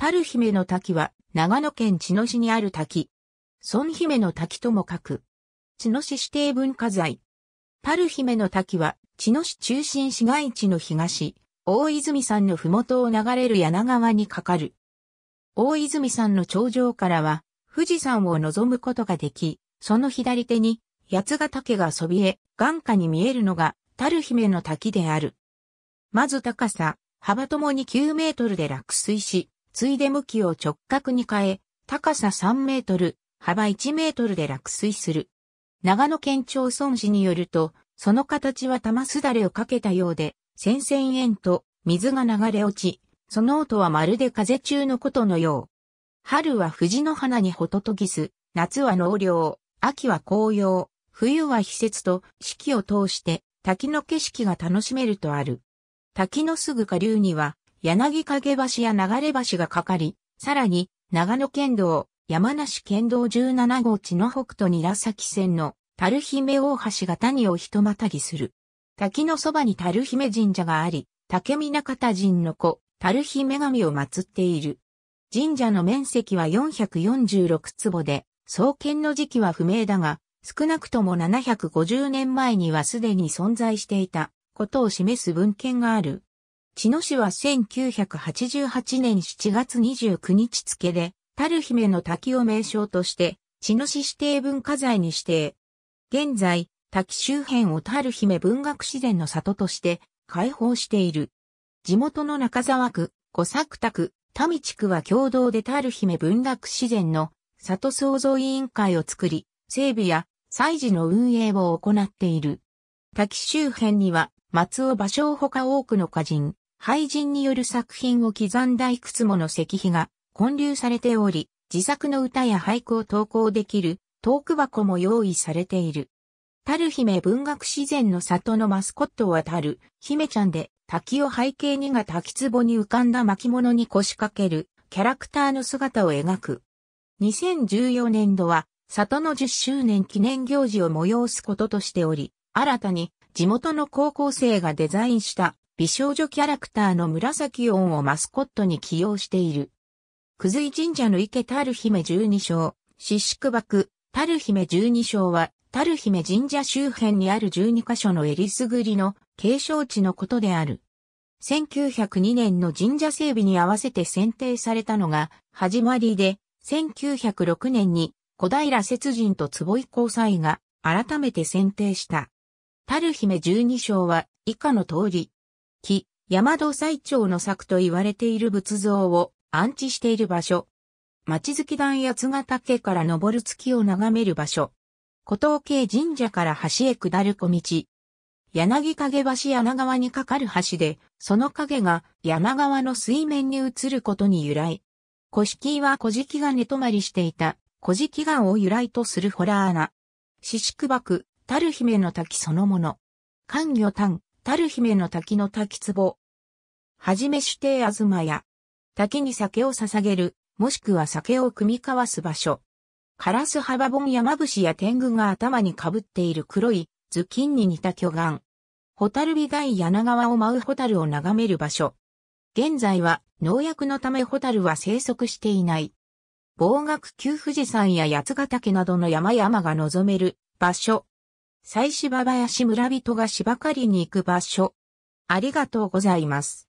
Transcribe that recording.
パル姫の滝は、長野県茅野市にある滝。孫姫の滝とも書く。茅野市指定文化財。パル姫の滝は、茅野市中心市街地の東、大泉山の麓を流れる柳川に架かる。大泉山の頂上からは、富士山を望むことができ、その左手に、八ヶ岳がそびえ、眼下に見えるのが、タル姫の滝である。まず高さ、幅ともに9メートルで落水し、ついで向きを直角に変え、高さ3メートル、幅1メートルで落水する。長野県町村市によると、その形は玉すだれをかけたようで、戦線円と水が流れ落ち、その音はまるで風中のことのよう。春は藤の花にホトトギス、夏は農業、秋は紅葉、冬は季節と四季を通して滝の景色が楽しめるとある。滝のすぐ下流には柳影橋や流れ橋がかかり、さらに、長野県道、山梨県道17号地の北斗韮崎線の、樽姫大橋が谷を一またぎする。滝のそばに樽姫神社があり、竹見中田神の子、樽姫神を祀っている。神社の面積は446坪で、創建の時期は不明だが、少なくとも750年前にはすでに存在していたことを示す文献がある。茅野市は1988年7月29日付で、樽姫の滝を名称として、茅野市指定文化財に指定。現在、滝周辺を樽姫文学自然の里として開放している。地元の中沢区、小作宅、田見地区は共同でる姫文学自然の里創造委員会を作り、整備や祭事の運営を行っている。滝周辺には松尾芭蕉ほか多くの歌人、俳人による作品を刻んだいくつもの石碑が混流されており、自作の歌や俳句を投稿できるトーク箱も用意されている。る姫文学自然の里のマスコットはる姫ちゃんで滝を背景にが滝壺に浮かんだ巻物に腰掛けるキャラクターの姿を描く。2014年度は里の10周年記念行事を催すこととしており、新たに地元の高校生がデザインした美少女キャラクターの紫音をマスコットに起用している。くずい神社の池たる姫十二章、四宿幕、たる姫十二章は、たる姫神社周辺にある十二箇所のえりすぐりの継承地のことである。1902年の神社整備に合わせて選定されたのが始まりで、1906年に小平節人と坪井交際が改めて選定した。たる姫十二章は以下の通り、木、山戸最長の作と言われている仏像を安置している場所。町月団八ヶ岳から登る月を眺める場所。古東系神社から橋へ下る小道。柳影橋柳川に架かる橋で、その影が山側の水面に映ることに由来。古式は古式が寝泊まりしていた、古式岩を由来とするホラー穴。四宿幕、樽姫の滝そのもの。関魚丹、樽姫の滝の滝壺。はじめ主帝あずまや、滝に酒を捧げる、もしくは酒を組み交わす場所。カラス幅本山伏や天狗が頭にかぶっている黒い頭巾に似た巨岩。ホタル美大柳川を舞うホタルを眺める場所。現在は農薬のためホタルは生息していない。望岳旧富士山や八ヶ岳などの山々が望める場所。祭芝林村人が芝刈りに行く場所。ありがとうございます。